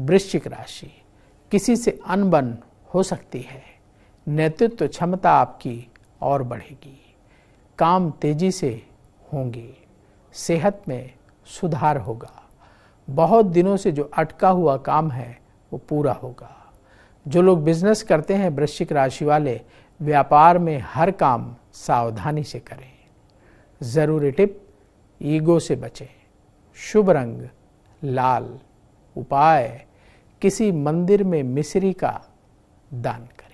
वृश्चिक राशि किसी से अनबन हो सकती है नेतृत्व क्षमता आपकी और बढ़ेगी काम तेजी से होंगे सेहत में सुधार होगा बहुत दिनों से जो अटका हुआ काम है वो पूरा होगा जो लोग बिजनेस करते हैं वृश्चिक राशि वाले व्यापार में हर काम सावधानी से करें ज़रूरी टिप ईगो से बचें शुभ रंग लाल उपाय किसी मंदिर में मिश्री का दान करें